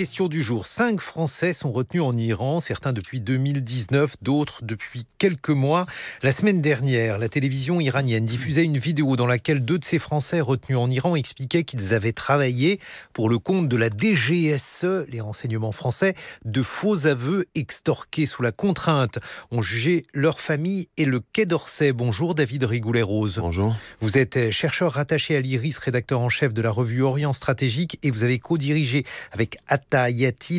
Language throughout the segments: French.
question du jour. Cinq Français sont retenus en Iran, certains depuis 2019, d'autres depuis quelques mois. La semaine dernière, la télévision iranienne diffusait une vidéo dans laquelle deux de ces Français retenus en Iran expliquaient qu'ils avaient travaillé pour le compte de la DGSE, les renseignements français, de faux aveux extorqués sous la contrainte. On jugeait leur famille et le Quai d'Orsay. Bonjour David Rigoulet-Rose. Bonjour. Vous êtes chercheur rattaché à l'IRIS, rédacteur en chef de la revue Orient Stratégique et vous avez co-dirigé avec Atta Marta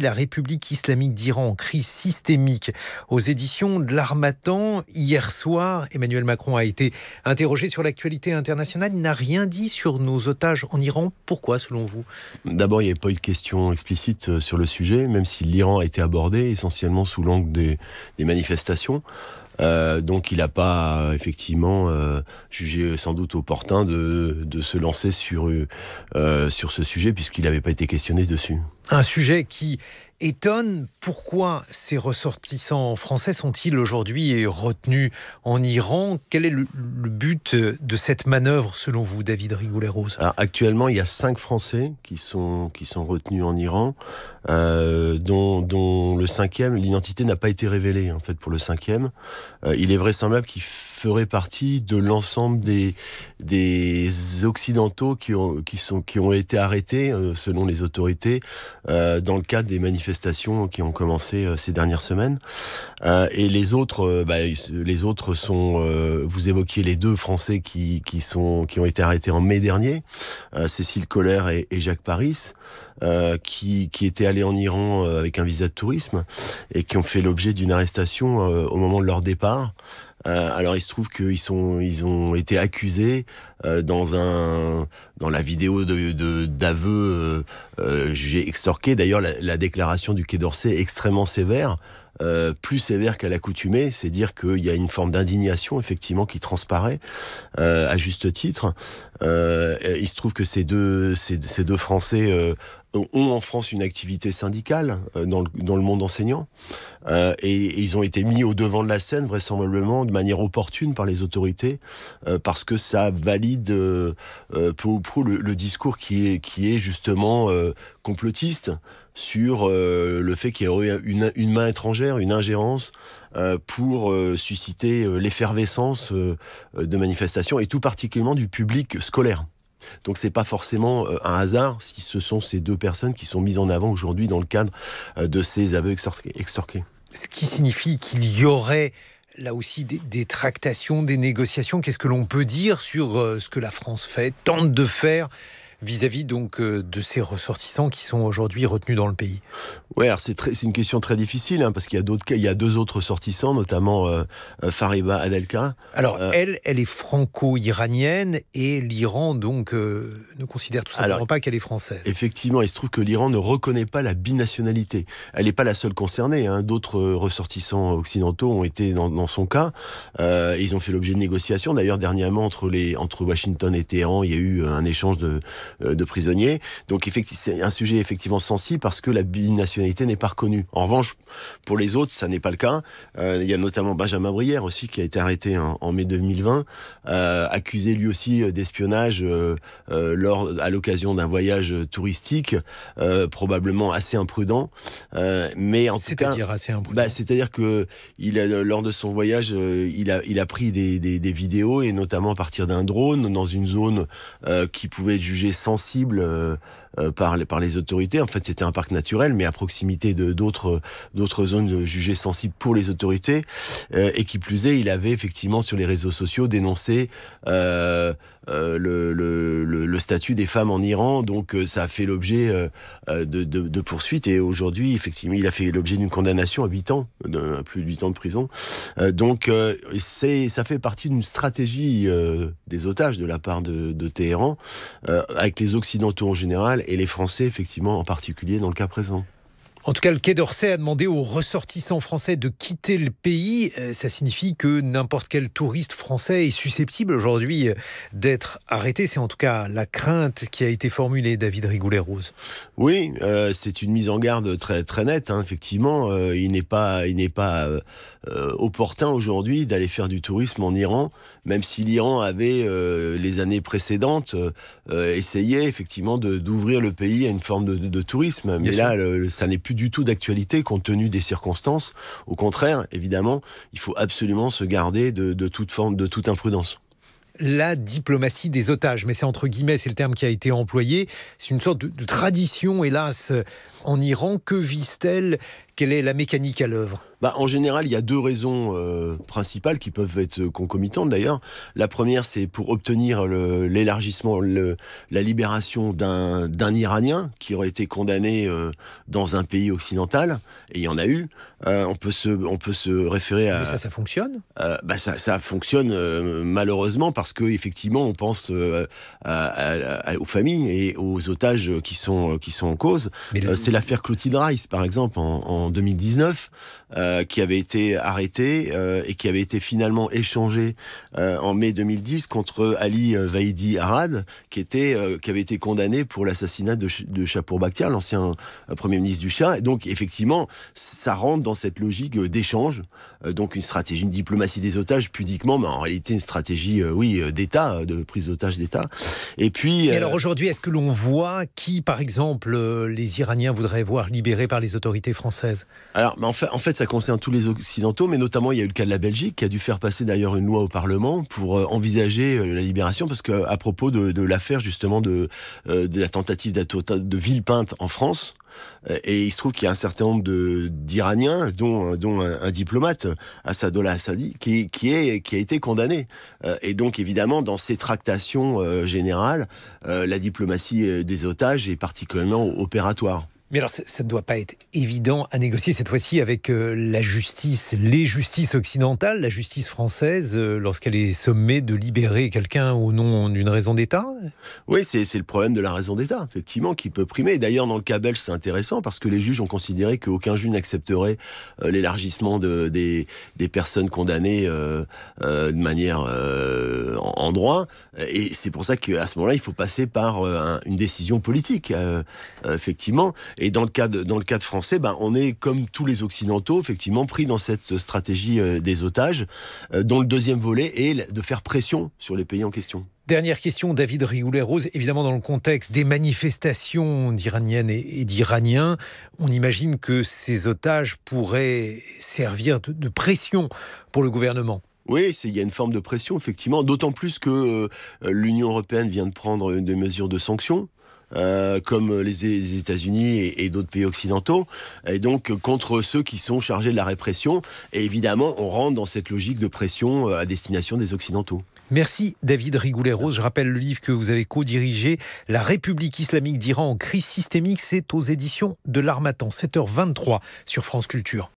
La République islamique d'Iran en crise systémique aux éditions de l'Armatan. Hier soir, Emmanuel Macron a été interrogé sur l'actualité internationale. Il n'a rien dit sur nos otages en Iran. Pourquoi, selon vous D'abord, il n'y avait pas eu de question explicite euh, sur le sujet, même si l'Iran a été abordé essentiellement sous l'angle des manifestations. Euh, donc il n'a pas euh, effectivement euh, jugé sans doute opportun de, se lancer sur, sur ce sujet puisqu'il n'avait pas été questionné dessus. Un sujet qui étonne pourquoi ces ressortissants français sont-ils aujourd'hui retenus en Iran Quel est le, but de cette manœuvre selon vous, David Rigoulet-Rose Actuellement, il y a cinq Français qui sont, qui sont retenus en Iran, euh, dont, le cinquième, l'identité n'a pas été révélée en fait pour le cinquième. Euh, il est vraisemblable qu'il ferait partie de l'ensemble des, des Occidentaux qui ont, qui, sont, qui ont été arrêtés, euh, selon les autorités, euh, dans le cadre des manifestations qui ont commencé euh, ces dernières semaines. et les autres, bah, les autres sont, vous évoquiez les deux Français qui, sont, qui ont été arrêtés en mai dernier, Cécile Collère et, Jacques Paris. qui, qui, étaient allés en Iran avec un visa de tourisme et qui ont fait l'objet d'une arrestation au moment de leur départ. Euh, alors il se trouve qu'ils sont, ils ont été accusés euh, dans un dans la vidéo de d'aveu euh, euh, j'ai extorqué. D'ailleurs, la, déclaration du Quai d'Orsay extrêmement sévère. plus sévère qu'à l'accoutumée, c'est dire qu'il y a une forme d'indignation effectivement qui transparaît à juste titre. il se trouve que ces deux, ces, deux Français ont en France une activité syndicale dans le, dans le monde enseignant et, et, ils ont été mis au devant de la scène vraisemblablement de manière opportune par les autorités parce que ça valide de peu euh, ou prou le, discours qui est, justement euh, complotiste sur euh, le fait qu'il y aurait une, main étrangère, une ingérence pour susciter l'effervescence de manifestations et tout particulièrement du public scolaire. Donc ce n'est pas forcément un hasard si ce sont ces deux personnes qui sont mises en avant aujourd'hui dans le cadre de ces aveux extorqués. Ce qui signifie qu'il y aurait là aussi des, tractations, des négociations. Qu'est-ce que l'on peut dire sur euh, ce que la France fait, tente de faire vis-à-vis donc euh, de ces ressortissants qui sont aujourd'hui retenus dans le pays Oui, c'est, une question très difficile hein, parce qu'il y a d'autres y deux autres ressortissants, notamment euh, euh, Fariba Adelka. Alors elle, elle est franco-iranienne et l'Iran donc ne considère tout simplement pas qu'elle est française. Effectivement, il se trouve que l'Iran ne reconnaît pas la binationalité. Elle n'est pas la seule concernée. Hein. D'autres ressortissants occidentaux ont été dans, son cas. ils ont fait l'objet de négociations. D'ailleurs, dernièrement entre les entre Washington et Téhéran, il y a eu un échange de euh, de prisonniers. Donc c'est un sujet effectivement sensible parce que la binationalité n'est pas reconnue. En revanche, pour les autres, ça n'est pas le cas. Euh, il y a notamment Benjamin Brière aussi qui a été arrêté en, mai 2020, euh, accusé lui aussi d'espionnage lors à l'occasion d'un voyage touristique, probablement assez imprudent. mais c'est-à-dire assez imprudent. Bah, c'est-à-dire que il lors de son voyage, il a, il a pris des, des vidéos et notamment à partir d'un drone dans une zone qui pouvait être jugée sensible euh, euh, par, les, autorités. En fait, c'était un parc naturel, mais à proximité de d'autres euh, d'autres zones jugées sensibles pour les autorités. Euh, et qui plus est, il avait effectivement sur les réseaux sociaux dénoncé le, statut des femmes en Iran. Donc, ça a fait l'objet de, poursuites. Et aujourd'hui, effectivement, il a fait l'objet d'une condamnation à 8 ans, à plus de 8 ans de prison. donc, c'est ça fait partie d'une stratégie des otages de la part de, de Téhéran, avec les Occidentaux en général et les Français, effectivement, en particulier dans le cas présent. En tout cas, le Quai d'Orsay a demandé aux ressortissants français de quitter le pays. Euh, ça signifie que n'importe quel touriste français est susceptible aujourd'hui euh, d'être arrêté. C'est en tout cas la crainte qui a été formulée, David Rigoulet-Rose. Oui, euh, c'est une mise en garde très, très nette. Hein. Effectivement, il n'est pas, il pas opportun aujourd'hui d'aller faire du tourisme en Iran, même si l'Iran avait, les années précédentes, essayé effectivement d'ouvrir le pays à une forme de, de, tourisme. Mais là, ça n'est plus du tout d'actualité compte tenu des circonstances. Au contraire, évidemment, il faut absolument se garder de, toute forme, de toute imprudence la diplomatie des otages. Mais c'est entre guillemets, c'est le terme qui a été employé. C'est une sorte de, tradition, hélas, en Iran. Que vise-t-elle quelle est la mécanique à l'œuvre bah, en général, il y a deux raisons euh, principales qui peuvent être concomitantes d'ailleurs. La première, c'est pour obtenir l'élargissement, la libération d'un Iranien qui aurait été condamné euh, dans un pays occidental, et il y en a eu. Euh, on, peut se, on peut se référer à. Mais ça, ça fonctionne bah, ça, ça fonctionne malheureusement parce qu'effectivement, on pense aux familles et aux otages qui sont, qui sont en cause. c'est l'affaire Clotilde Rice, par exemple, en 2019, euh, qui avait été arrêté euh, et qui avait été finalement échangé euh, en mai 2010 contre Ali Vaidi Arad, qui, était, qui avait été condamné pour l'assassinat de, de Chapour Bakhtiar, l'ancien Premier ministre du Chat. Et donc, effectivement, ça rentre dans cette logique d'échange, donc une stratégie, une diplomatie des otages pudiquement, mais en réalité une stratégie, oui, d'État, de prise d'otages d'État. Et puis... Et alors aujourd'hui, est-ce que l'on voit qui, par exemple, les Iraniens voudraient voir libérés par les autorités françaises alors, en fait, ça concerne tous les Occidentaux, mais notamment, il y a eu le cas de la Belgique, qui a dû faire passer d'ailleurs une loi au Parlement pour euh, envisager euh, la libération, parce qu'à propos de, l'affaire justement de, euh, la tentative de ville peinte en France, et il se trouve qu'il y a un certain nombre d'Iraniens, dont, un, diplomate, Assadollah Assadi, qui, a été condamné. et donc, évidemment, dans ces tractations générales, la diplomatie des otages est particulièrement opératoire. Mais alors, ça, ne doit pas être évident à négocier cette fois-ci avec euh, la justice, les justices occidentales, la justice française, euh, lorsqu'elle est sommée de libérer quelqu'un au nom d'une raison d'État Oui, c'est le problème de la raison d'État, effectivement, qui peut primer. D'ailleurs, dans le cas belge, c'est intéressant parce que les juges ont considéré qu'aucun juge n'accepterait euh, l'élargissement des, personnes condamnées de manière en, droit. Et c'est pour ça qu'à ce moment-là, il faut passer par une décision politique, effectivement. Et dans le cas de, dans le cadre français, ben, on est comme tous les Occidentaux, effectivement, pris dans cette stratégie euh, des otages, euh, dont le deuxième volet est de faire pression sur les pays en question. Dernière question, David Rioulet-Rose. Évidemment, dans le contexte des manifestations d'Iraniennes et d'Iraniens, on imagine que ces otages pourraient servir de, pression pour le gouvernement. Oui, il y a une forme de pression, effectivement, d'autant plus que euh, l'Union européenne vient de prendre des mesures de sanctions euh, comme les, États-Unis et, d'autres pays occidentaux, et donc contre ceux qui sont chargés de la répression. Et évidemment, on rentre dans cette logique de pression euh, à destination des Occidentaux. Merci David Rigoulet-Rose. Je rappelle le livre que vous avez co-dirigé, La République islamique d'Iran en crise systémique. C'est aux éditions de l'Armatan, 7h23 sur France Culture.